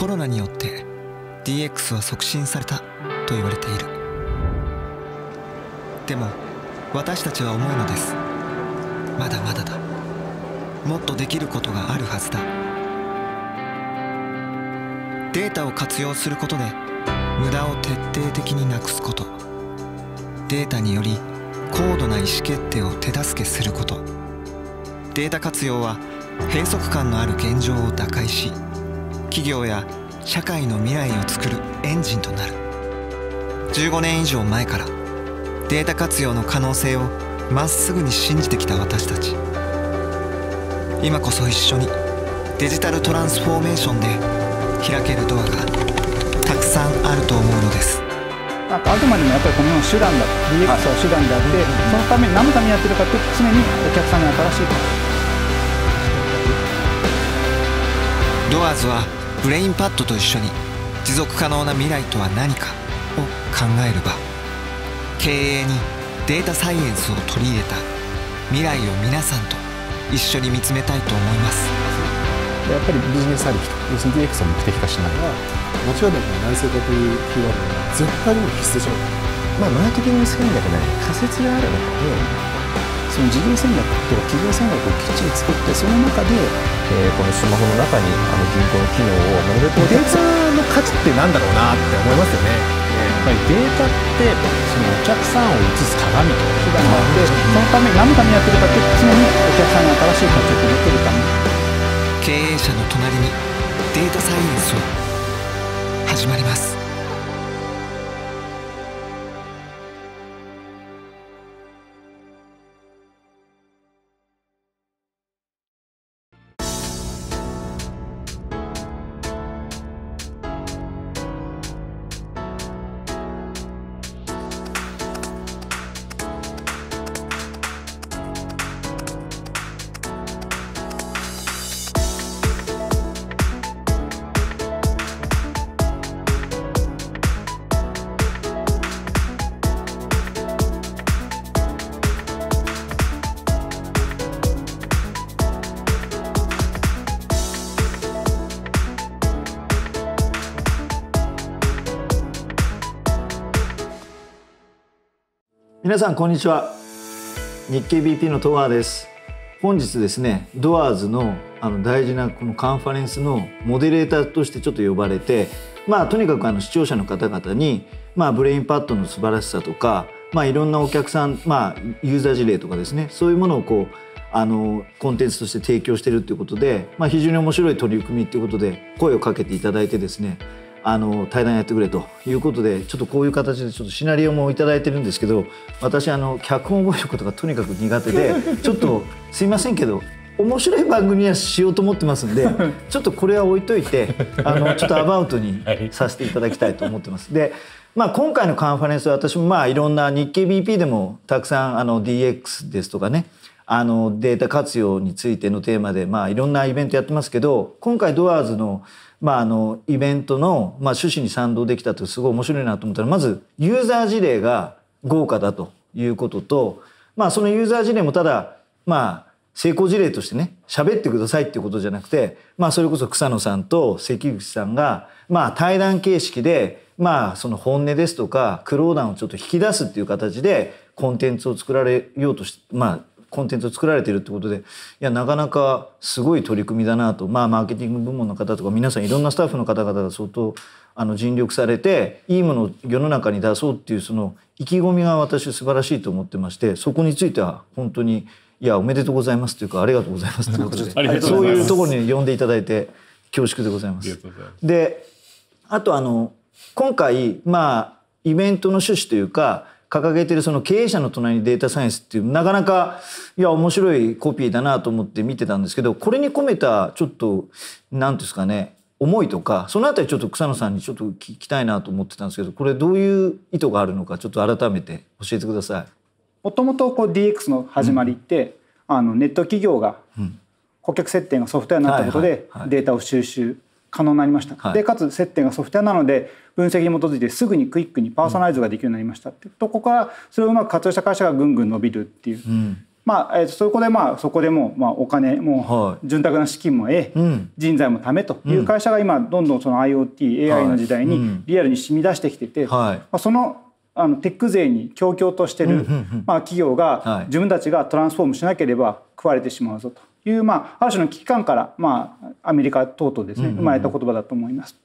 コロナによって DX は促進されたと言われているでも私たちは思うのですまだまだだもっとできることがあるはずだデータを活用することで無駄を徹底的になくすことデータにより高度な意思決定を手助けすることデータ活用は閉塞感のある現状を打開し企業や社会の未来を作るエンジンとなる15年以上前からデータ活用の可能性をまっすぐに信じてきた私たち今こそ一緒にデジタルトランスフォーメーションで開けるドアがたくさんあると思うのですあくまでもやっぱりこの手段だ DX は手段であって、はい、そのために何のためにやってるかって常にお客さんに新しいドアーズはブレインパッドと一緒に持続可能な未来とは何かを考える場経営にデータサイエンスを取り入れた未来を皆さんと一緒に見つめたいと思いますやっぱりビジネスありきと要するに DX を目的化しないはもちろん内製化というキーワードは絶対にも必須じゃないまあマーケティング戦略なり仮説があるのでその事業戦略とか企業戦略をきっちり作ってその中で、えー、このスマホの中にあの銀行の機能をなるべくデータの価値ってなんだろうなって思いますよね、えー、やっぱりデータってそのお客さんを映す鏡と普段があってそのために何のためにやってるかって常にお客さんが新しい価値をきてるため経営者の隣にデータサイエンスを始まります皆さんこんにちは日経 BP の戸川です本日ですねドアーズのあの大事なこのカンファレンスのモデレーターとしてちょっと呼ばれてまあとにかくあの視聴者の方々にまあブレインパッドの素晴らしさとかまあいろんなお客さんまあユーザー事例とかですねそういうものをこうあのコンテンツとして提供してるっていうことで、まあ、非常に面白い取り組みっていうことで声をかけていただいてですねあの対談やってくれということでちょっとこういう形でちょっとシナリオも頂いてるんですけど私あの脚本覚えることがとにかく苦手で ちょっとすいませんけど面白い番組にはしようと思ってますんで ちょっとこれは置いといてあの ちょっとアバウトにさせていただきたいと思ってます。でまあ、今回のカンファレンスは私もまあいろんな日経 BP でもたくさんあの DX ですとかねあのデータ活用についてのテーマでまあいろんなイベントやってますけど今回ドアーズのまあ、あのイベントの、まあ、趣旨に賛同できたとすごい面白いなと思ったらまずユーザー事例が豪華だということと、まあ、そのユーザー事例もただ、まあ、成功事例としてね喋ってくださいっていうことじゃなくて、まあ、それこそ草野さんと関口さんが、まあ、対談形式で、まあ、その本音ですとか苦労談をちょっと引き出すっていう形でコンテンツを作られようとし,、て、まあ、コンテンツを作られているってことでいやなかなかすごい取り組みだなとまあマーケティング部門の方とか皆さんいろんなスタッフの方々が相当あの尽力されていいものを世の中に出そうっていうその意気込みが私素晴らしいと思ってましてそこについては本当にいやおめでとうございますというかありがとうございますということでそういうところに呼んでいただいて恐縮でございます。であとあの今回まあイベントの趣旨というか掲げてるその経営者の隣にデータサイエンスっていうなかなかいや面白いコピーだなと思って見てたんですけどこれに込めたちょっと何ですかね思いとかその辺りちょっと草野さんにちょっと聞きたいなと思ってたんですけどこれどういう意図があるのかちょっと改めて教えてください。もともとこう DX の始まりって、うん、あのネット企業が顧客設定がソフトウェアになったことでデータを収集可能になりました、はい、でかつ接点がソフトウェアなので分析に基づいてすぐにクイックにパーソナライズができるようになりましたってとこからそれをうまく活用した会社がぐんぐん伸びるっていう、うん、まあ、えー、そこでまあそこでもまあお金も潤沢な資金も得、はい、人材もためという会社が今どんどんその IoTAI の時代にリアルに染み出してきてて、はい、まあ、そのあのテック勢に強々としてる、まあ、企業が自分たちがトランスフォームしなければ食われてしまうぞと。いう、まあ、ある種の危機感から、まあ、アメリカ等々ですね生まれた言葉だと思います。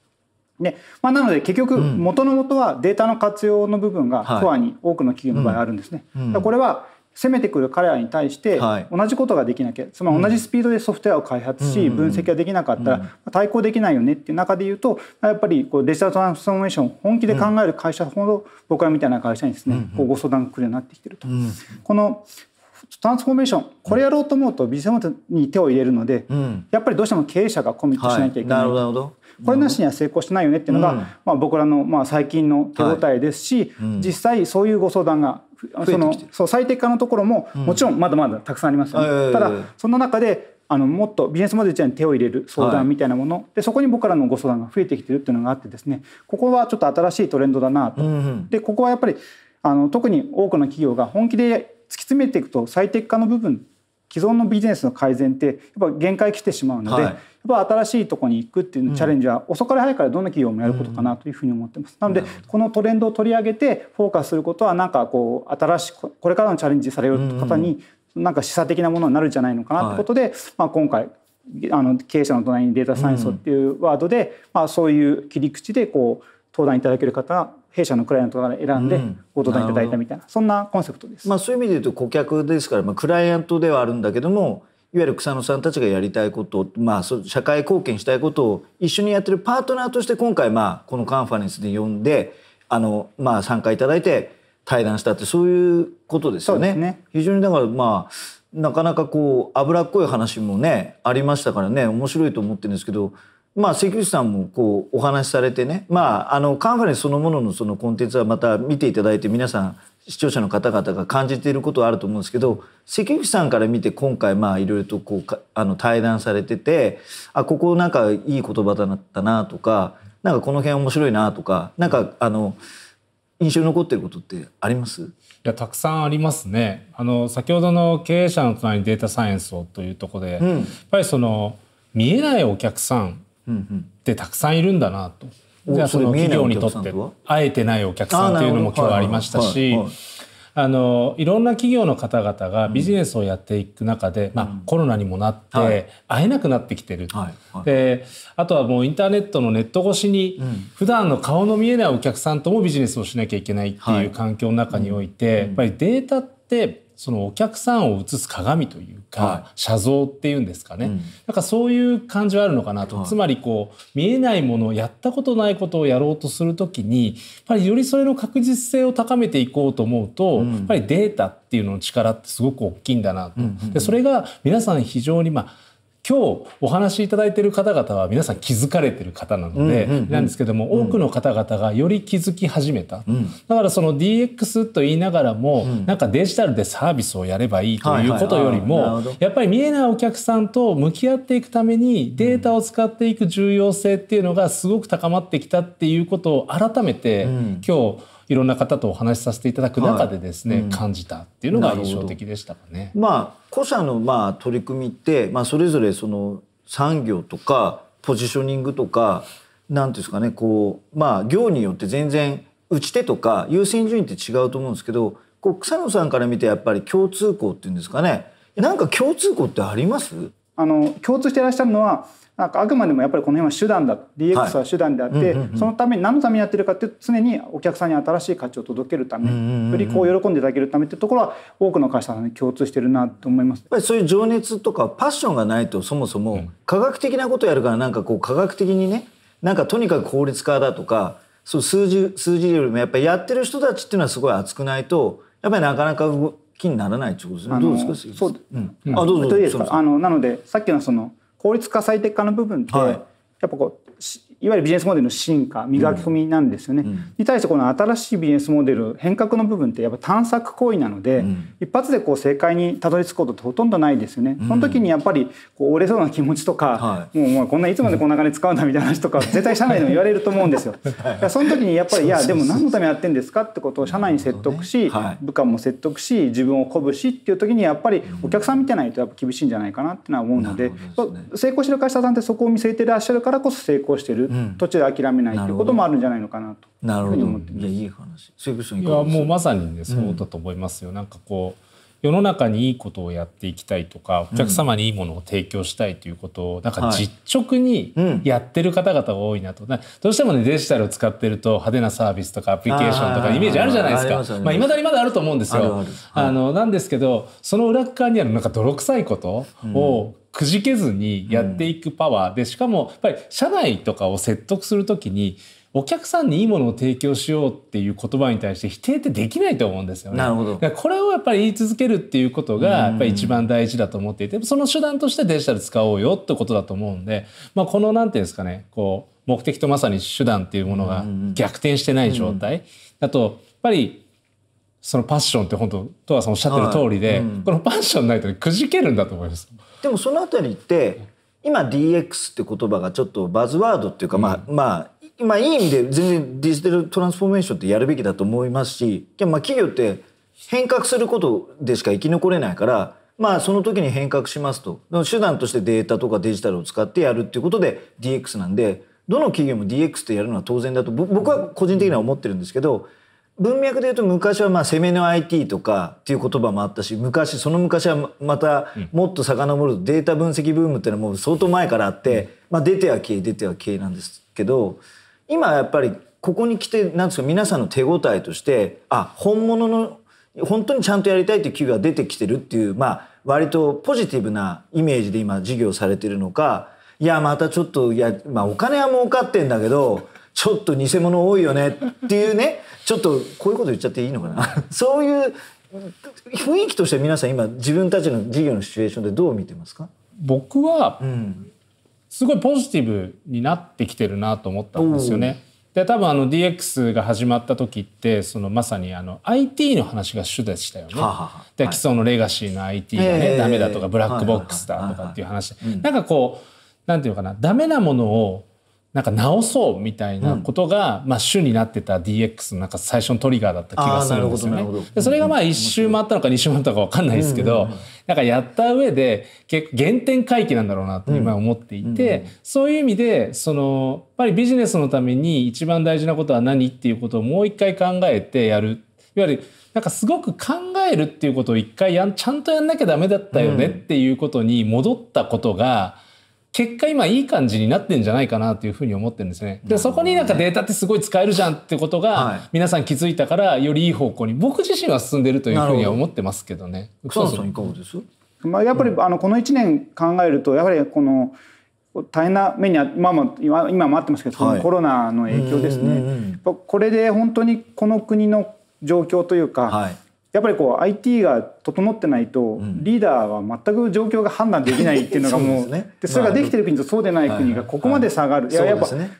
でまあ、なので結局元の元はデータの活用の部分がコアに多くの企業の場合あるんですね。これは攻めてくる彼らに対して同じことができなきゃつまり同じスピードでソフトウェアを開発し分析ができなかったら対抗できないよねっていう中で言うとやっぱりこうデジタルトランスフォーメーションを本気で考える会社ほど僕らみたいな会社にですねこうご相談く来るようになってきてると。このトランスフォーメーションこれやろうと思うとビジネスに手を入れるので、うん、やっぱりどうしても経営者がコミットしなきゃいけない、はい、これなしには成功してないよねっていうのが、うん、まあ、僕らのまあ最近の手応えですし、はいうん、実際そういうご相談がそのそう最適化のところももちろんまだまだたくさんありますよね。ただその中であのもっとビジネスモデル自体に手を入れる相談みたいなもの、はい、でそこに僕らのご相談が増えてきてるっていうのがあってですねここはちょっと新しいトレンドだなと。でここはやっぱりあの特に多くの企業が本気で突き詰めていくと最適化の部分既存のビジネスの改善ってやっぱ限界来てしまうので、はい、やっぱ新しいとこに行くっていうチャレンジは遅かれ早かれどんな企業もやることかなというふうに思ってます。なのでこのトレンドを取り上げてフォーカスすることはなんかこう新しくこれからのチャレンジされる方になんか示唆的なものになるんじゃないのかなってことで、はい、まあ、今回あの経営者の隣にデータサイエンスっていうワードで、まあ、そういう切り口でこう登壇いただける方弊社のクライアントから選んでご登壇いただいたみたいな、うん、そんなコンセプトです。まあ、そういう意味で言うと顧客ですから、まあ、クライアントではあるんだけどもいわゆる草野さんたちがやりたいこと、まあ、社会貢献したいことを一緒にやってるパートナーとして今回、まあ、このカンファレンスで呼んであの、まあ、参加いただいて対談したってそういうことですよね。ね非常にだからまあなかなかこう脂っこい話もねありましたからね面白いと思ってるんですけどまあ、関口さんもこうお話しされてね、まあ、あのカンファレンスそのもののそのコンテンツはまた見ていただいて皆さん視聴者の方々が感じていることはあると思うんですけど関口さんから見て今回まあいろいろとこうあの対談されててあここなんかいい言葉だったなとかなんかこの辺面白いなとかなんかあの印象に残ってることってありますいやたくさんありますねあの先ほどの経営者の隣にデータサイエンスをというとこで、うん、やっぱりその見えないお客さんってたくさんいるんだなと。じゃあその企業にとって会えてないお客さんというのも今日ありましたし。あのいろんな企業の方々がビジネスをやっていく中で、うん、まあ、コロナにもなって、はい、会えなくなってきてる、はいはい、であとはもうインターネットのネット越しに、うん、普段の顔の見えないお客さんともビジネスをしなきゃいけないっていう環境の中において、うん、やっぱりデータってそのお客さんを映す鏡というか、はい、写像っていうんですかね、うん、なんかそういう感じはあるのかなと、はい、つまりこう見えないものをやったことないことをやろうとする時にやっぱりよりそれの確実性を高めていこうと思うと、うん、やっぱりデータっていうのの力ってすごく大きいんだなと。でそれが皆さん非常にまあ今日お話しいただいている方々は皆さん気づかれてる方なので、なんですけども多くの方々がより気づき始めた、だからその DX と言いながらも、なんかデジタルでサービスをやればいいということよりも、やっぱり見えないお客さんと向き合っていくためにデータを使っていく重要性っていうのがすごく高まってきたっていうことを改めて、今日いろんな方とお話しさせていただく中でですね、はいうん、感じたっていうのが印象的でしたかね。まあ、個社のまあ取り組みって、まあ、それぞれその産業とかポジショニングとかなんですかねこう、まあ、業によって全然打ち手とか優先順位って違うと思うんですけどこう草野さんから見てやっぱり共通項っていうんですかねなんか共通項ってありますあの共通していらっしゃるのはなんかあくまでもやっぱりこの辺は手段だ DX は手段であって、そのために何のためにやってるかって常にお客さんに新しい価値を届けるため、よりこう喜んでいただけるためっていうところは多くの会社さんに共通してるなと思いますやっぱりそういう情熱とかパッションがないとそもそも科学的なことやるからなんかこう科学的にねなんかとにかく効率化だとかそう数字数字よりもやっぱりやってる人たちっていうのはすごい熱くないとやっぱりなかなか気にならないってことですね。どうですか。そう、うん、あどうぞ。あのなのでさっきのその効率化最適化の部分って、はい、やっぱこういわゆるビジネスモデルの進化磨き込みなんですよね、うん、に対してこの新しいビジネスモデル変革の部分ってやっぱ探索行為なので、うん、一発でこう正解にたどり着くことってほとんどないですよね、うん、その時にやっぱりこう折れそうな気持ちとか、はい、もうもうこんないつまでこんな金使うんだみたいな話とか絶対社内でも 言われると思うんですよ その時にやっぱりいやでも何のためやってんですかってことを社内に説得し、ねはい、部下も説得し自分を鼓舞しっていう時にやっぱりお客さん見てないとやっぱ厳しいんじゃないかなってのは思うので、ね、成功してる会社さんってそこを見据えてらっしゃるからこそ成功してるる、途中で諦めないということもあるんじゃないのかなとなるほどいやいい話セいやもうまさにねそうだと思いますよ、なんかこう世の中にいいことをやっていきたいとかお客様にいいものを提供したいということを、なんか実直にやってる方々が多いなと、どうしてもねデジタルを使ってると派手なサービスとかアプリケーションとかイメージあるじゃないですかまあ、いまだにまだあると思うんですよ。あのなんですけどその裏側にあるなんか泥臭いことをくじけずにやっていくパワーで、しかもやっぱり社内とかを説得する時にお客さんにいいものを提供しようっていう言葉に対して否定ってできないと思うんですよね。なるほど。これをやっぱり言い続けるっていうことがやっぱり一番大事だと思っていて、その手段としてデジタル使おうよってことだと思うんで、まあこのなんていうんですかね、こう目的とまさに手段っていうものが逆転してない状態、だとやっぱりそのパッションって本当とはそのおっしゃってる通りで、はいうん、このパッションないとくじけるんだと思います。でもそのあたりって今 DX って言葉がちょっとバズワードっていうか、うん、まあまあいい意味で全然デジタルトランスフォーメーションってやるべきだと思いますしでもまあ企業って変革することでしか生き残れないからまあその時に変革しますと手段としてデータとかデジタルを使ってやるっていうことで DX なんでどの企業も DX ってやるのは当然だと僕は個人的には思ってるんですけど。文脈で言うと昔はまあ攻めの IT とかっていう言葉もあったし昔その昔はまたもっと遡るとデータ分析ブームっていうのはもう相当前からあって、まあ、出ては消え出ては消えなんですけど今やっぱりここに来てなんですか皆さんの手応えとしてあ本物の本当にちゃんとやりたいっていう企業が出てきてるっていうまあ割とポジティブなイメージで今事業されてるのかいやまたちょっといや、まあ、お金は儲かってんだけど。ちょっと偽物多いよねっていうねちょっとこういうこと言っちゃっていいのかな そういう雰囲気として皆さん今自分たちの事業のシチュエーションでどう見てますか僕は、すごいポジティブになってきてるなと思ったんですよね。で多分あの DX が始まった時ってそのまさにあの IT の話が主でしたよね。はあはあ、で既存のレガシーの IT がね、ダメだとかブラックボックスだとかっていう話、はなんかこうなんていうかなダメなものをなんか直そうみたいなことが、うん、まあ主になってた DX のなんか最初のトリガーだった気がするんですよね。でそれがまあ1周回ったのか2周回ったのか分かんないですけど、なんかやった上で結構原点回帰なんだろうなと今思っていて、そういう意味でそのやっぱりビジネスのために一番大事なことは何っていうことをもう一回考えてやる。いわゆるなんかすごく考えるっていうことを一回やんちゃんとやんなきゃダメだったよねっていうことに戻ったことが、結果今いい感じになってんじゃないかなというふうに思ってるんですね。でそこになんかデータってすごい使えるじゃんってことが皆さん気づいたからよりいい方向に僕自身は進んでるというふうには思ってますけどね。どさんいかがですまあ、やっぱりあのこの一年考えるとやはりこの大変な目にあ、まあ、今今もあってますけど、コロナの影響ですね。これで本当にこの国の状況というか、はい、やっぱりこう IT が整ってないとリーダーは全く状況が判断できないっていうのがもうね、でそれができてる国とそうでない国がここまで下がる、はいはい、いややっぱ、ね、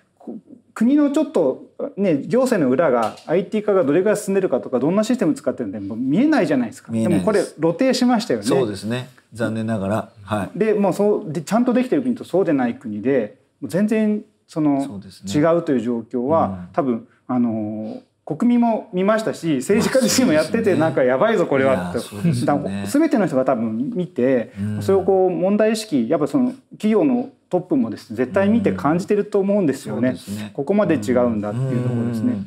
国のちょっとね行政の裏が IT 化がどれぐらい進んでるかとかどんなシステム使ってるんでもう見えないじゃないですかでもこれ露呈しましたよねそうですね残念ながら、はい、でもうそうでちゃんとできてる国とそうでない国で全然その、ね、違うという状況は、うん、多分あの国民も見ましたし政治家自身もやっててなんかやばいぞこれはって全ての人が多分見てそれをこう問題意識やっぱその企業のトップもです絶対見て感じてると思うんですよねここまで違うんだっていうところですね。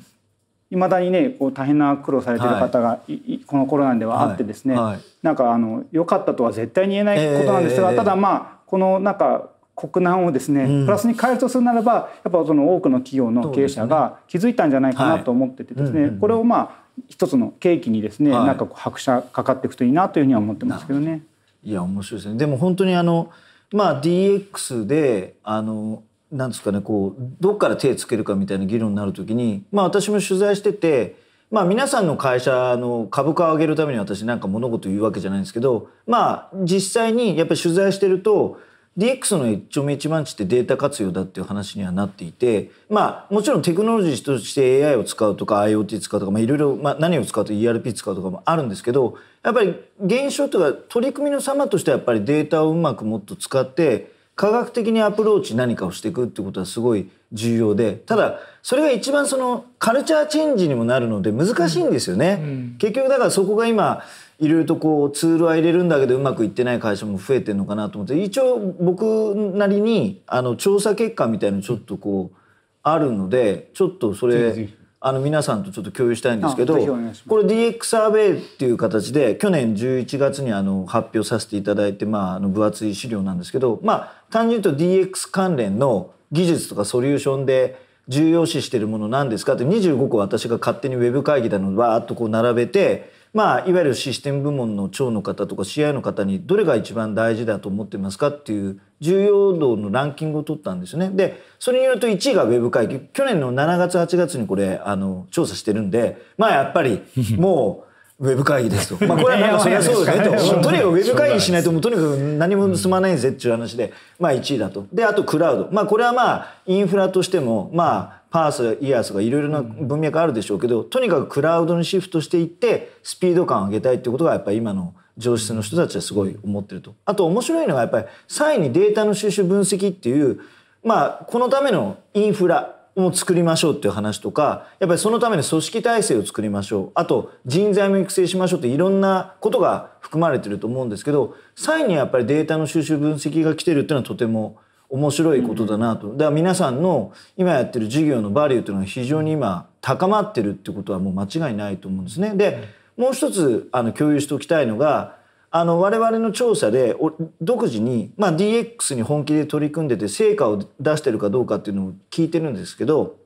いまだにねこう大変な苦労されてる方が、はい、このコロナではあってですね、はいはい、なんかあの良かったとは絶対に言えないことなんですが、えー、ただまあこのなんか国難をですね、うん、プラスに変えるとするならばやっぱその多くの企業の経営者が気づいたんじゃないかなと思っててですね、これをまあ一つの契機にですね、はい、なんかこう拍車かかっていくといいなというふうには思ってますけどね。いや面白いですねでも本当にあの、まあ、DX であのなんですかねこうどっから手をつけるかみたいな議論になるときに、まあ、私も取材してて、まあ、皆さんの会社の株価を上げるために私なんか物事言うわけじゃないんですけど、まあ、実際にやっぱり取材してると DX の一丁目一番地ってデータ活用だっていう話にはなっていてまあもちろんテクノロジーとして AI を使うとか IoT 使うとか、まあ、いろいろ、まあ、何を使うと ERP 使うとかもあるんですけどやっぱり現象とか取り組みの様としてはやっぱりデータをうまくもっと使って科学的にアプローチ何かをしていくってことはすごい重要でただそれが一番そのカルチャーチェンジにもなるので難しいんですよね。うんうん、結局だからそこが今いろいろとこうツールは入れるんだけどうまくいってない会社も増えてるのかなと思って一応僕なりにあの調査結果みたいのちょっとこうあるのでちょっとそれあの皆さんとちょっと共有したいんですけどこれ DX サーベイっていう形で去年11月にあの発表させていただいてまああの分厚い資料なんですけどまあ単純に言うと DX 関連の技術とかソリューションで重要視してるものなんですかって25個私が勝手にウェブ会議だのバーっとこう並べてまあ、いわゆるシステム部門の長の方とか CI の方にどれが一番大事だと思ってますかっていう重要度のランキングを取ったんですね。でそれによると1位がウェブ会議去年の7月8月にこれあの調査してるんでまあやっぱりもうウェブ会議ですと。まあこれはなんかそそうですねと。とにかくウェブ会議しないともうとにかく何も進まないぜっていう話で、まあ1位だと。で、あとクラウド。まあこれはまあインフラとしても、まあパース、やイヤースがいろいろな文脈あるでしょうけど、とにかくクラウドにシフトしていって、スピード感を上げたいってことがやっぱり今の上質の人たちはすごい思ってると。あと面白いのがやっぱり3位にデータの収集分析っていう、まあこのためのインフラ、を作りましょうっていう話とかやっぱりそのために組織体制を作りましょうあと人材も育成しましょうっていろんなことが含まれてると思うんですけどサインにやっぱりデータの収集分析が来てるっていうのはとても面白いことだなと、だから皆さんの今やってる事業のバリューというのは非常に今高まってるってことはもう間違いないと思うんですね。でもう一つあの共有しておきたいのがあの我々の調査で独自に、まあ、DX に本気で取り組んでて成果を出してるかどうかっていうのを聞いてるんですけど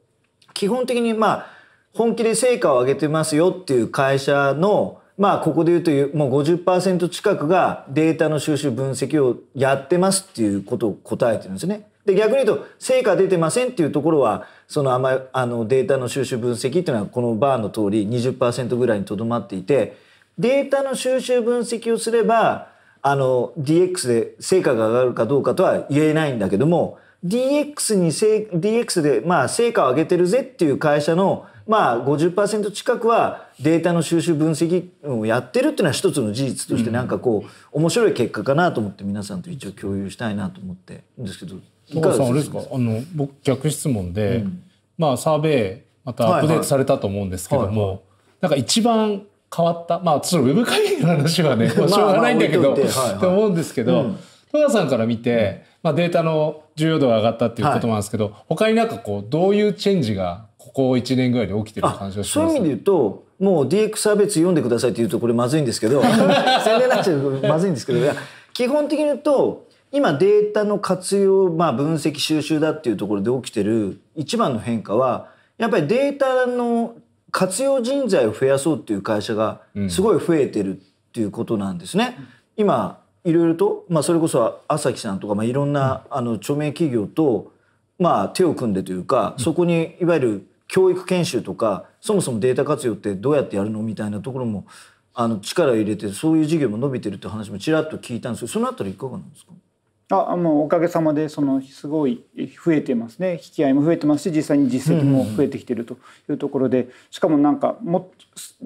基本的にまあ本気で成果を上げてますよっていう会社のまあここで言うともう50%近くがデータの収集分析をやってますっていうことを答えてるんですね。で逆に言うと成果出てませんっていうところはそのあまあのデータの収集分析っていうのはこのバーの通り20%ぐらいにとどまっていて。データの収集分析をすればあの DX で成果が上がるかどうかとは言えないんだけども DX, に DX でまあ成果を上げてるぜっていう会社のまあ50%近くはデータの収集分析をやってるっていうのは一つの事実としてなんかこう面白い結果かなと思って皆さんと一応共有したいなと思ってるんですけどいかがですかあの僕逆質問で、うん、まあサーベイまたアップデートされたと思うんですけども、はいはい、なんか一番変わった、まあ、そのウェブ会議の話はね、しょうがないんだけど、と思うんですけど、戸、田、さんから見て、まあ、データの重要度が上がったっていうことなんですけど、はい、他になんかこう、どういうチェンジがここ1年ぐらいで起きてる感じがしますそういう意味で言うと、もう DX 差別読んでくださいって言うとこれまずいんですけど、宣伝になっちゃうまずいんですけど、基本的に言うと、今データの活用、まあ、分析収集だっていうところで起きてる一番の変化はやっぱりデータの活用人材を増やそうっていう会社がすごい増えてるっていうことなんですね。今いろいろと、まあ、それこそ朝日さんとか、まあ、いろんな、あの著名企業と、まあ、手を組んでというかそこにいわゆる教育研修とかそもそもデータ活用ってどうやってやるのみたいなところもあの力を入れてそういう事業も伸びてるって話もちらっと聞いたんですけどそのあたりいかがなんですかあもうおかげさまでそのすごい増えてますね引き合いも増えてますし実際に実績も増えてきてるというところでしかもなんかも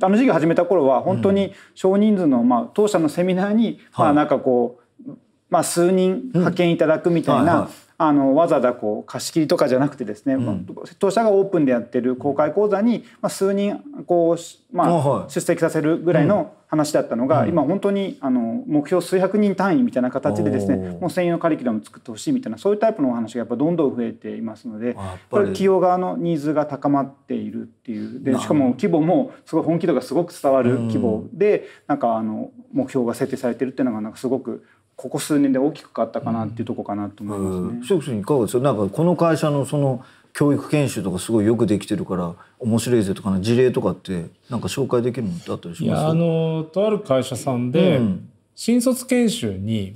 あの授業始めた頃は本当に少人数の、まあ、当社のセミナーに、まあなんかこう、まあ、数人派遣いただくみたいなあのわざわざこう貸し切りとかじゃなくてですね、うん、当社がオープンでやってる公開講座に、まあ、数人こう、まあ、出席させるぐらいの話だったのが、うん、今本当にあの目標数百人単位みたいな形でですねもう専用のカリキュラム作ってほしいみたいなそういうタイプのお話がやっぱどんどん増えていますのでこれ企業側のニーズが高まっているっていうでしかも規模もすごい本気度がすごく伝わる規模で、うん、なんかあの目標が設定されてるっていうのがなんかすごくここ数年で大きく変わったかなっていうとこかなと思いますね。うん、いかがですか。なんかこの会社のその教育研修とかすごいよくできてるから面白いぜとかの事例とかってなんか紹介できるのってあったりします？あのとある会社さんで、うん、新卒研修に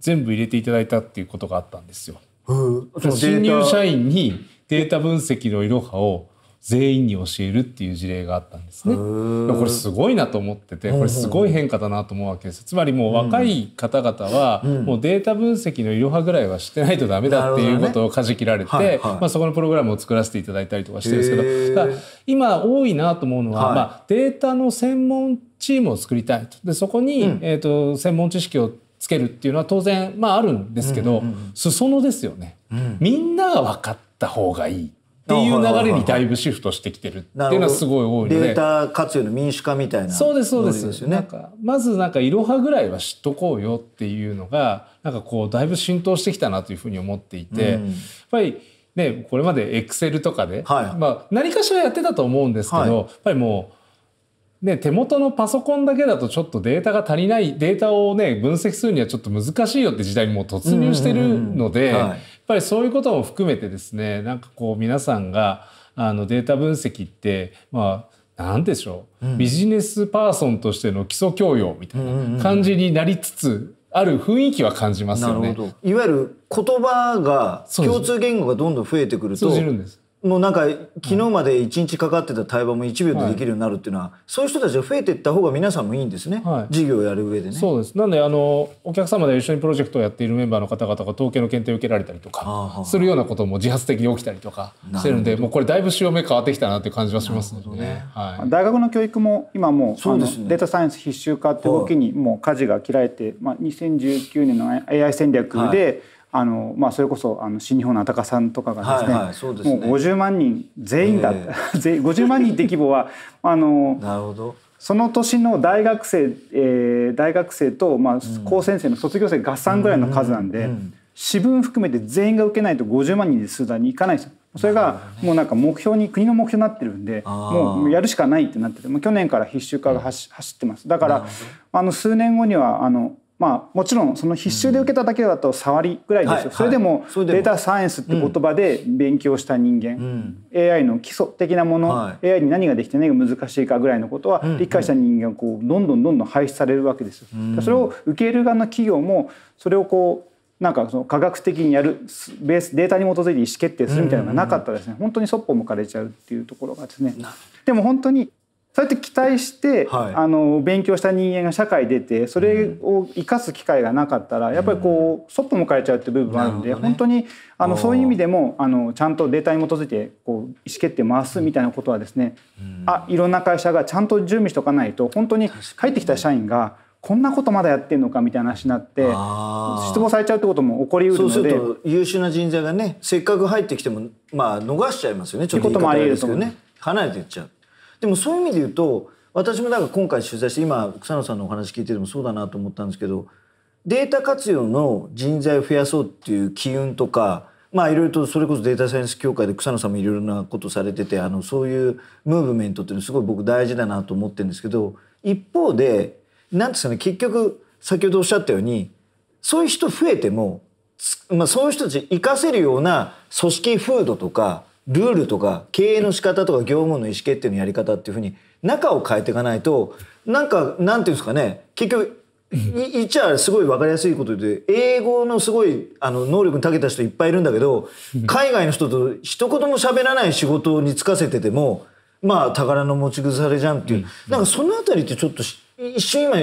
全部入れていただいたっていうことがあったんですよ。うん、新入社員にデータ分析のいろはを全員に教えるっていう事例があったんですね。これすごいなと思っててこれすごい変化だなと思うわけですつまりもう若い方々はもうデータ分析のいろはぐらいはしてないとダメだっていうことをかじ切られて、ねはいはい、まあ、そこのプログラムを作らせていただいたりとかしてるんですけど今多いなと思うのは、はい、まあ、データの専門チームを作りたいとでそこに、うん、えっと、専門知識をつけるっていうのは当然、まあ、あるんですけど、裾野ですよね、うん、みんなが分かった方がいいっていう流れにだいぶシフトしてきてるっていうのはすごい多いのでデータ活用の民主化みたいなそうですそうですです、ね、なんかまずなんかいろはぐらいは知っとこうよっていうのがなんかこうだいぶ浸透してきたなというふうに思っていて、うん、やっぱりねこれまでエクセルとかで、はい、まあ、何かしらやってたと思うんですけど、はい、やっぱりもうね、手元のパソコンだけだとちょっとデータが足りないデータをね分析するにはちょっと難しいよって時代にもう突入してるので、うんうんうんはい、ぱりそういうことも含めてですねなんかこう皆さんがあのデータ分析ってまあ何でしょう、うん、ビジネスパーソンとしての基礎教養みたいな感じになりつつある雰囲気は感じますよね。いわゆる言葉が共通言語がどんどん増えてくるともうなんか昨日まで1日かかってた対話も1秒でできるようになるっていうのは、はい、そういう人たちが増えていった方が皆さんもいいんですね、はい、事業をやる上でね。そうですなんであのお客様で一緒にプロジェクトをやっているメンバーの方々が統計の検定を受けられたりとかするようなことも自発的に起きたりとかしてるんでもうこれだいぶ潮目変わってきたなっていう感じはしますので、ねはい、大学の教育も今もううね、データサイエンス必修化って動きにもう舵が切られて、まあ、2019年の AI 戦略で、あのまあ、それこそあの新日本のあたかさんとかがですね,、もう50万人全員だ、え ー、50万人って規模は あのなるほどその年の大学生、えー、大学生と、まあ、高専生の卒業生合算ぐらいの数なんで、私分含めて全員が受けないと50万人で数段にいかないですよ。それがもうなんか目標に国の目標になってるんでもうやるしかないってなっててもう去年から必修化が走走ってますだからあの数年後にはあのまあ、もちろんその必修で受けただけだと触りぐらいですよ、うんそれでもデータサイエンスって言葉で勉強した人間、うん、AI の基礎的なもの、はい、AI に何ができて何が難しいかぐらいのことは理解した人間がこうどんどんどんどん排出されるわけですよ。うん、それを受け入れる側の企業もそれをこうなんかその科学的にやるベースデータに基づいて意思決定するみたいなのがなかったらですね本当にそっぽ向かれちゃうっていうところがですね。でも本当にそうやって期待して、はい、あの勉強した人間が社会出てそれを生かす機会がなかったら、やっぱりこうそっぽ向かれちゃうって部分もあるんで、ね、本当にあのそういう意味でもあのちゃんとデータに基づいてこう意思決定回すみたいなことはですね、うん、あいろんな会社がちゃんと準備しておかないと本当に帰ってきた社員がこんなことまだやってんのかみたいな話になって失望されちゃうってことも起こりうるのでそうすると優秀な人材がねせっかく入ってきてもまあ逃しちゃいますよねちょっと言い方ですけどね離れていっちゃう。でもそういう意味で言うと私もなんか今回取材して今草野さんのお話聞いててもそうだなと思ったんですけどデータ活用の人材を増やそうっていう機運とかまあいろいろとそれこそデータサイエンス協会で草野さんもいろいろなことされててあのそういうムーブメントっていうのすごい僕大事だなと思ってるんですけど一方で何ですかね結局先ほどおっしゃったようにそういう人増えても、まあ、そういう人たち生かせるような組織風土とかルールとか経営の仕方とか業務の意思決定のやり方っていうふうに中を変えていかないとなんかなんていうんですかね結局言っちゃすごい分かりやすいことで英語のすごいあの能力に長けた人いっぱいいるんだけど海外の人と一言も喋らない仕事に就かせててもまあ宝の持ち腐れじゃんっていう、なんかその辺りってちょっと一瞬今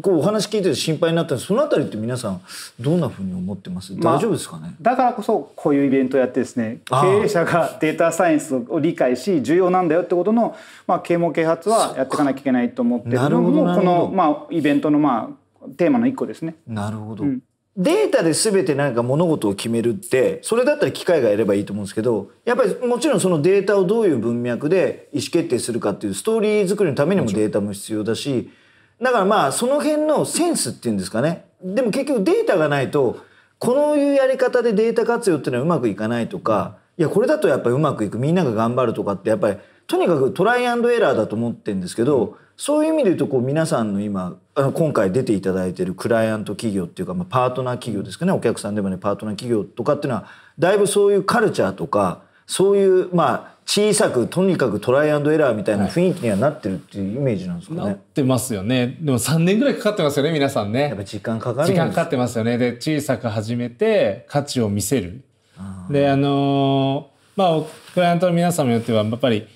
こうお話聞いてて心配になったんですそのあたりって皆さんどんなふうに思ってます、大丈夫ですかねだからこそこういうイベントをやってですね経営者がデータサイエンスを理解し重要なんだよってことの、まあ、啓蒙啓発はやっていかなきゃいけないと思ってるのもこの、まあ、イベントの、まあ、テーマの一個ですね。なるほど、うん、データで全て何か物事を決めるってそれだったら機械がやればいいと思うんですけどやっぱりもちろんそのデータをどういう文脈で意思決定するかっていうストーリー作りのためにもデータも必要だし。だからまあその辺のセンスっていうんですかねでも結局データがないとこういうやり方でデータ活用っていうのはうまくいかないとか、いやこれだとやっぱりうまくいくみんなが頑張るとかってやっぱりとにかくトライアンドエラーだと思ってるんですけど、そういう意味で言うとこう皆さんの今あの今回出ていただいてるクライアント企業っていうか、まあ、パートナー企業ですかねお客さんでもねパートナー企業とかっていうのはだいぶそういうカルチャーとかそういうまあ小さくとにかくトライアンドエラーみたいな雰囲気にはなってるっていうイメージなんですかね。なってますよね。でも3年ぐらいかかってますよね皆さんね。やっぱ時間かかる時間かかってますよね。で小さく始めて価値を見せる。であのー、まあクライアントの皆様によってはやっぱり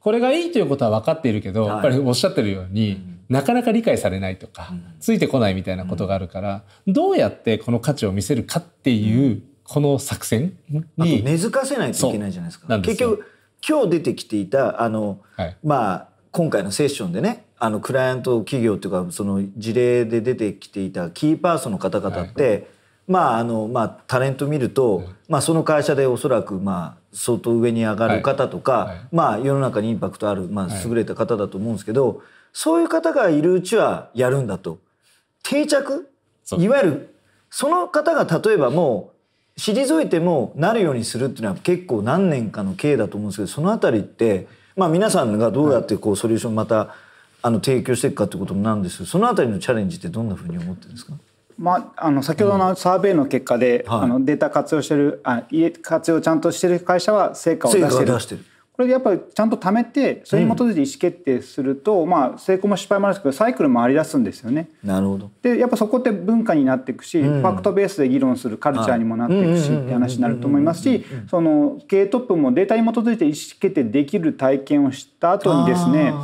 これがいいということは分かっているけど、はい、やっぱりおっしゃってるように、うん、なかなか理解されないとか、うん、ついてこないみたいなことがあるから、うん、どうやってこの価値を見せるかっていう、この作戦に。根付かせないといけないじゃないですか。結局今日出てきていたあの、はい、まあ今回のセッションでねあのクライアント企業というかその事例で出てきていたキーパーソンの方々って、はい、まああのまあタレント見ると、はい、まあその会社でおそらくまあ相当上に上がる方とか、まあ世の中にインパクトあるまあ優れた方だと思うんですけど、そういう方がいるうちはやるんだと定着いわゆるその方が例えばもう退いてもなるようにするっていうのは結構何年かの経だと思うんですけどその辺りって、まあ、皆さんがどうやってこうソリューションまたあの提供していくかってこともなんですけどその辺りのチャレンジってどんなふうに思ってるんですかまあ、あの先ほどのサーベイの結果で、うんはい、あのデータ活用してるあ活用ちゃんとしてる会社は成果を出してる。これでやっぱりちゃんと貯めてそれに基づいて意思決定すると、うん、まあ成功も失敗もあるんですけどサイクルもありだすんですよね。なるほどでやっぱそこって文化になっていくし、うん、ファクトベースで議論するカルチャーにもなっていくしって話になると思いますしその経営トップもデータに基づいて意思決定できる体験をした後にですね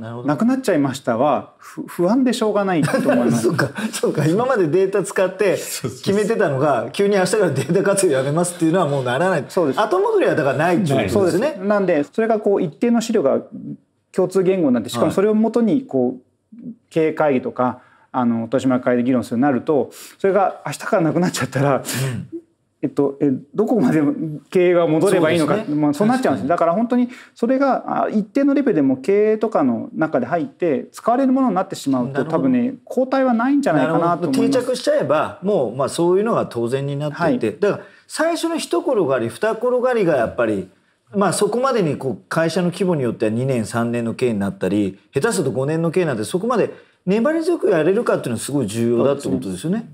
ななくなっちゃいましたは不安でしょうがないと思います そうかそうか今までデータ使って決めてたのが急に明日からデータ活用やめますっていうのはもうならないそうです後戻りはだからないっていうことですね。そうですなんでそれがこう一定の資料が共通言語になってしかもそれをもとにこう経営会議とかあの豊島会で議論するようになるとそれが明日からなくなっちゃったら、うんえっと、えどこまで経営が戻ればいいのかそう、ね,、まあ、そうなっちゃうんですだから本当にそれが一定のレベルでも経営とかの中で入って使われるものになってしまうと多分ね後退はないんじゃないかなと定着しちゃえばもう、まあ、そういうのが当然になっていて、はい、だから最初の一転がり二転がりがやっぱり、うんまあ、そこまでにこう会社の規模によっては2年3年の刑になったり下手すると5年の刑なんてそこまで粘り強くやれるかっていうのはすごい重要だってことですよね。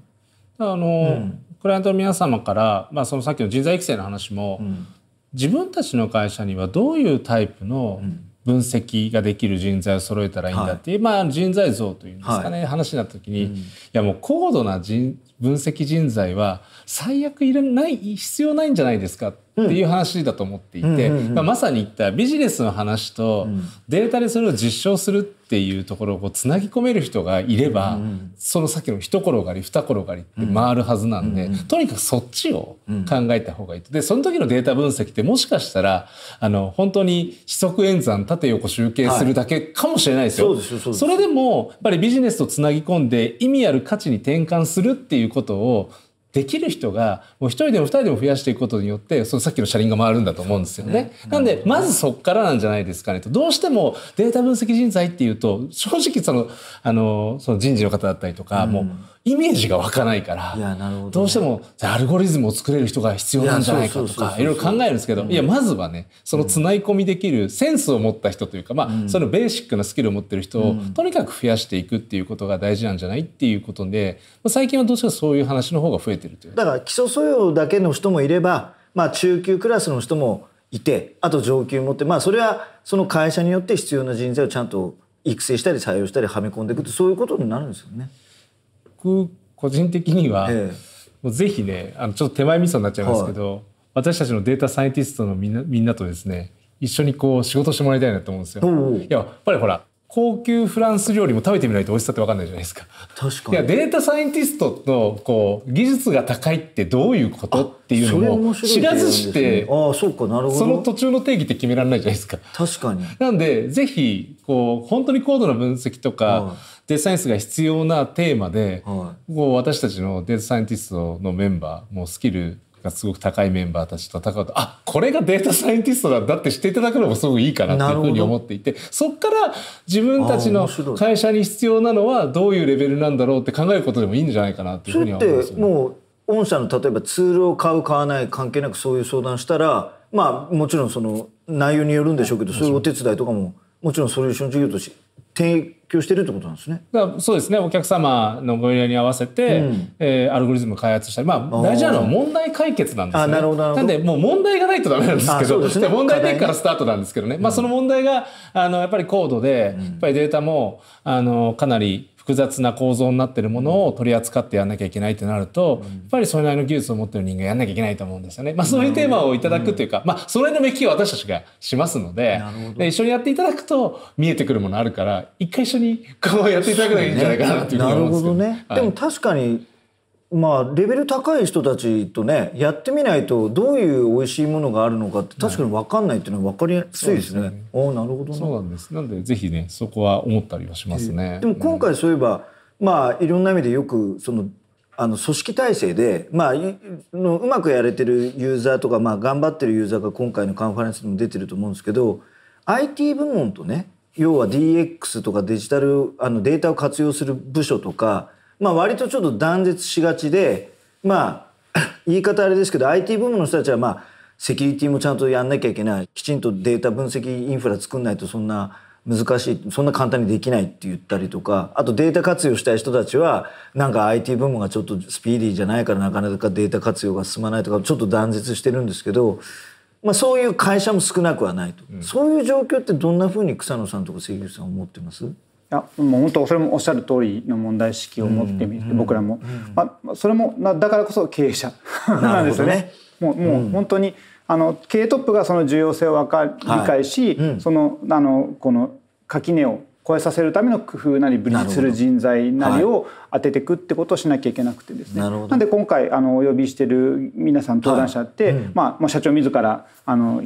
あの、うん、クライアントの皆様から、まあ、そのさっきの人材育成の話も、うん、自分たちの会社にはどういうタイプの分析ができる人材を揃えたらいいんだっていう、はい、まあ、人材像というんですかね、はい、話になった時に、うん、いやもう高度な人分析人材は最悪いらない必要ないんじゃないですかって。っていう話だと思っていて、まあ、まさに言ったビジネスの話とデータでそれを実証するっていうところをこうつなぎ込める人がいれば、うんそのさっきの一転がり二転がりって回るはずなんで、うんとにかくそっちを考えた方がいいと。でその時のデータ分析ってもしかしたらあの本当に四則演算縦横集計するだけかもしれないですよ。そそれでもやっぱりビジネスとつなぎ込んで意味ある価値に転換するっていうことをできる人がもう一人でも二人でも増やしていくことによってそのさっきの車輪が回るんだと思うんですよね。なんでまずそこからなんじゃないですかねとどうしてもデータ分析人材っていうと正直そのあのその人事の方だったりとか、うん、イメージが湧かないからどうしてもアルゴリズムを作れる人が必要なんじゃないかとかいろいろ考えるんですけど、いやまずはねそのつない込みできるセンスを持った人というか、まあ、そのベーシックなスキルを持ってる人をとにかく増やしていくっていうことが大事なんじゃないっていうことで最近はどうしてもそういう話の方が増えてるという。だから基礎素養だけの人もいれば、まあ、中級クラスの人もいてあと上級持って、まあ、それはその会社によって必要な人材をちゃんと育成したり採用したりはめ込んでいくってそういうことになるんですよね。僕個人的には、もうぜひねあのちょっと手前味噌になっちゃいますけど、はい、私たちのデータサイエンティストのみんなみんなとですね一緒にこう仕事してもらいたいなと思うんですよ。いややっぱりほら高級フランス料理も食べてみないと美味しさって分かんないじゃないですか。確かに。いや、データサイエンティストの、こう、技術が高いってどういうことっていうのを知らずして、ああ、そうか、なるほど。その途中の定義って決められないじゃないですか。確かに。なんで、ぜひ、こう、本当に高度な分析とか、データサイエンスが必要なテーマで、こう、私たちのデータサイエンティストのメンバーもうスキル、がすごく高いメンバーたちと戦うとあこれがデータサイエンティストなんだって知っていただくのもすごくいいかなっていうふうに思っていてそっから自分たちの会社に必要なのはどういうレベルなんだろうって考えることでもいいんじゃないかなっていうふうに思います、ね、もう御社の例えばツールを買う買わない関係なくそういう相談したらまあもちろんその内容によるんでしょうけどそういうお手伝いとかももちろんソリューション事業として提供してるってことなんですね。そうですね。お客様のご依頼に合わせて、うん、えー、アルゴリズム開発したり、まあ大事なのは問題解決なんですね。ななんでもう問題がないとダメなんですけど、ね、問題点からスタートなんですけどね。まあその問題があのやっぱり高度で、やっぱりデータもあのかなり複雑な構造になってるものを取り扱ってやんなきゃいけないってなると、やっぱりそれなりの技術を持ってる人間やんなきゃいけないと思うんですよね。まあ、そういうテーマをいただくというか、まあ、それの目利きを私たちがしますのでで一緒にやっていただくと見えてくるものあるから一回一緒にこうやっていただくのがいいんじゃないかなっていうふうに思いますけど、ね、ね、でも確かにまあレベル高い人たちとねやってみないとどういう美味しいものがあるのかって確かに分かんないっていうのは分かりやすいですね。はい、すねなるほど、そうなんですなんでぜひねそこは思ったりはしますね。でも今回そういえば、うん、まあいろんな意味でよくそのあの組織体制で、まあ、のうまくやれてるユーザーとか、まあ、頑張ってるユーザーが今回のカンファレンスにも出てると思うんですけど IT 部門とね要は DX とかデジタルあのデータを活用する部署とかまあ、割とちょっと断絶しがちで、まあ、言い方あれですけど IT 部門の人たちはまあセキュリティもちゃんとやんなきゃいけないきちんとデータ分析インフラ作んないとそんな難しいそんな簡単にできないって言ったりとかあとデータ活用したい人たちはなんか IT 部門がちょっとスピーディーじゃないからなかなかデータ活用が進まないとかちょっと断絶してるんですけど、まあ、そういう会社も少なくはないと、うん、そういう状況ってどんなふうに草野さんとか関口さん思ってますいやもう本当それもおっしゃる通りの問題意識を持ってみて、僕らも、まあ、それもだからこそ経営者 なんですよね。もうもう本当に、あの経営トップがその重要性をか理解し、そのあのこの垣根を超えさせるための工夫なり分離する人材なりを当てていくってことをしなきゃいけなくてですね。ななんで今回あのお呼びしてる皆さん登壇者って、はいうん、まあ、まあ社長自らあの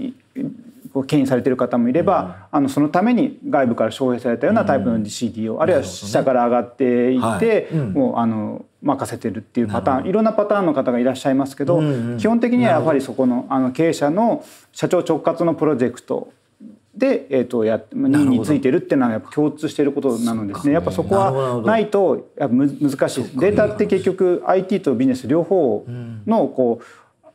牽引されてる方もいれば、あのそのために外部から招聘されたようなタイプの CDO、あるいは下から上がっていって、もうあの任せてるっていうパターンいろんなパターンの方がいらっしゃいますけど、基本的にはやはりそこのあの経営者の社長直轄のプロジェクトで、えー、とやにについてるっていうのはやっぱ共通していることなのですねやっぱそこはないとやっぱ難しいデータって結局 IT とビジネス両方のこう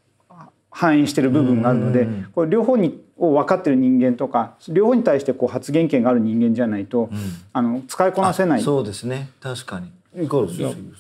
反映している部分があるので、これ両方にを分かってる人間とか両方に対してこう発言権がある人間じゃないと、うん、あの使いこなせないそうですね確かに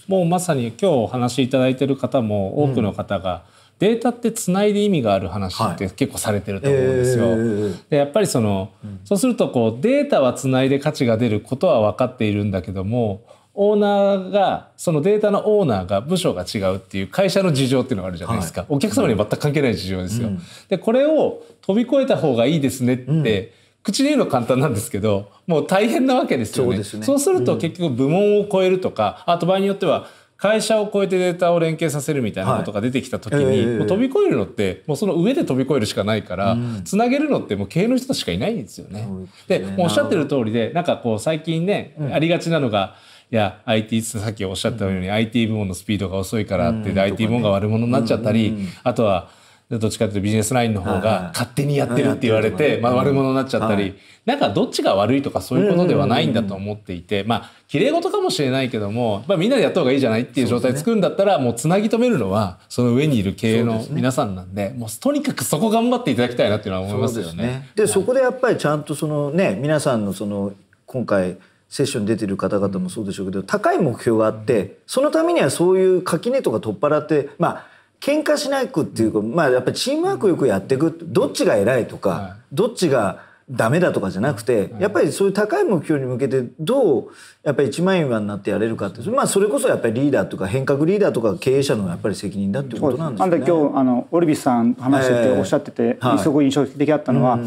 もうまさに今日お話しいただいてる方も多くの方が、うん、データってつないで意味がある話って結構されてると思うんですよ。はいえー、でやっぱりその、うん、そうするとこうデータはつないで価値が出ることは分かっているんだけどもオーナーがそのデータのオーナーが部署が違うっていう会社の事情っていうのがあるじゃないですか、はい、お客様に全く関係ない事情ですよ。うん、でこれを飛び越えた方がいいですねって、うん、口で言うの簡単なんですけどもう大変なわけですよね。そう、ね,、すると結局部門を超えるとか、あと場合によっては会社を超えてデータを連携させるみたいなことが出てきた時に、はいえー、もう飛び越えるのってもうその上で飛び越えるしかないから、うん、つなげるのってもう経営の人しかいないんですよね。で、おっしゃってる通りでなんかこう最近ね、ありがちなのが。うんいや IT さっきおっしゃったように IT 部門のスピードが遅いからって IT 部門が悪者になっちゃったりあとはどっちかというとビジネスラインの方が勝手にやってるって言われて、まあ、悪者になっちゃったり、なんかどっちが悪いとかそういうことではないんだと思っていて、まあきれい事かもしれないけども、まあ、みんなでやった方がいいじゃないっていう状態作るんだったら、もうつなぎ止めるのはその上にいる経営の皆さんなんでもうとにかくそこ頑張っていただきたいなっていうのは思いますよね。そで、ね、そこでやっぱりちゃんとその、ね、皆さんのその今回セッション出てる方々もそうでしょうけど、高い目標があってそのためにはそういう垣根とか取っ払ってまあ喧嘩しないくっていうか、まあ、やっぱりチームワークよくやっていくどっちが偉いとか、どっちがダメだとかじゃなくて、やっぱりそういう高い目標に向けてどうやっぱり一枚岩になってやれるかってまあ、それこそやっぱりリーダーとか変革リーダーとか経営者のやっぱり責任だっていうことなんですね。なんで今日あのオルビスさん話してておっしゃってて、すごい印象的だったのは、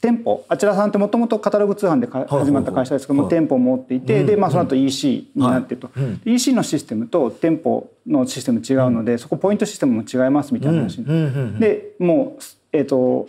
店舗あちらさんってもともとカタログ通販で始まった会社ですけども、店舗を持っていて、で、まあ、その後 EC になってと、EC のシステムと店舗のシステム違うので、そこポイントシステムも違いますみたいな話、でもう、えと、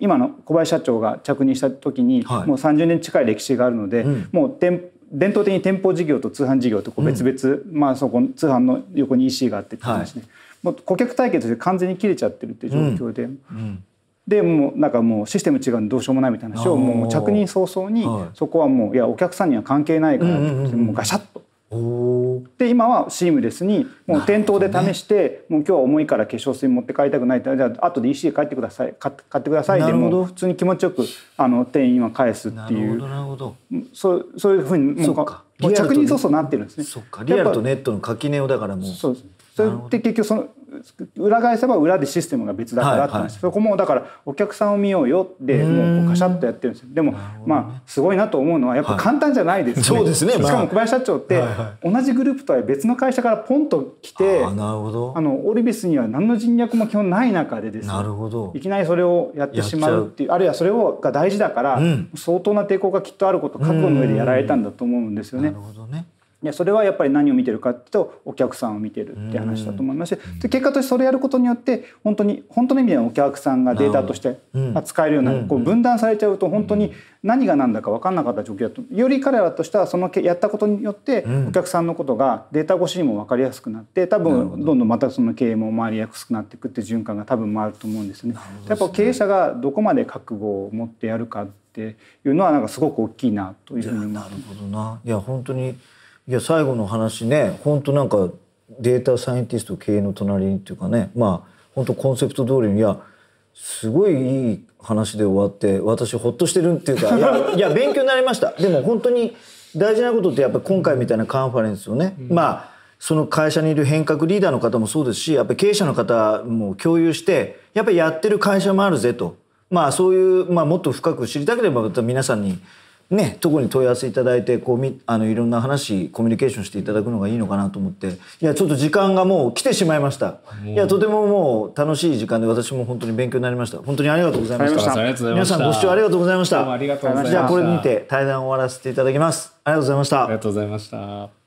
今の小林社長が着任した時に、もう30年近い歴史があるので、もう店舗伝統的に店舗事業と通販事業とこう別々、うん、まあ、そこ通販の横に EC があってって話ね、はい、もう顧客対決で完全に切れちゃってるっていう状況で、うんうん、でもうなんかもうシステム違うんでどうしようもないみたいな話をもう着任早々にそこはもういやお客さんには関係ないからってもうガシャッと。で今はシームレスにもう店頭で試して、もう今日は重いから化粧水持って帰りたくないじゃあ後で EC 帰ってください買ってくださいでも普通に気持ちよくあの店員は返すっていうそうそういうふうにもう着任早々なってるんですね。そっかリアルとネットの垣根をだからもうそうそれって結局その裏返せば裏でシステムが別だからってはいはい、そこもだからお客さんを見ようよってもうカシャッとやってるんですでもまあすごいなと思うのはやっぱ簡単じゃないですよね,、はい、そうですねしかも小林社長って同じグループとは別の会社からポンと来てあのオリビスには何の人脈も基本ない中でですねなるほどいきなりそれをやってしまうっていうあるいはそれをが大事だから、相当な抵抗がきっとあること覚悟の上でやられたんだと思うんですよね。なるほどねでそれはやっぱり何を見てるかっていうとお客さんを見てるって話だと思いますし、で結果としてそれやることによって本当に本当の意味ではお客さんがデータとして扱えるような、こう分断されちゃうと本当に何が何だか分かんなかった状況だとより彼らとしてはそのやったことによってお客さんのことがデータ越しにも分かりやすくなって多分どんどんまたその経営も回りやすくなっていくっていう循環が多分回ると思うんですね。ねやっぱ経営者がどこまで覚悟を持ってやるかっていうのはなんかすごく大きいなというふうに思います。なるほどないや本当にいや最後の話ね本当なんかデータサイエンティスト経営の隣にっていうかねまあ本当コンセプト通りにいやすごいいい話で終わって私ほっとしてるっていうかいや 勉強になりましたでも本当に大事なことってやっぱり今回みたいなカンファレンスをね、うん、まあその会社にいる変革リーダーの方もそうですしやっぱり経営者の方も共有してやっぱりやってる会社もあるぜと。まあそういう、まあ、もっと深く知りたければ皆さんにね、特に問い合わせいただいてこうみあのいろんな話コミュニケーションしていただくのがいいのかなと思っていやちょっと時間がもう来てしまいましたいやとてももう楽しい時間で私も本当に勉強になりました本当にありがとうございました皆さんご視聴ありがとうございましたじゃあこれにて対談を終わらせていただきますありがとうございましたありがとうございました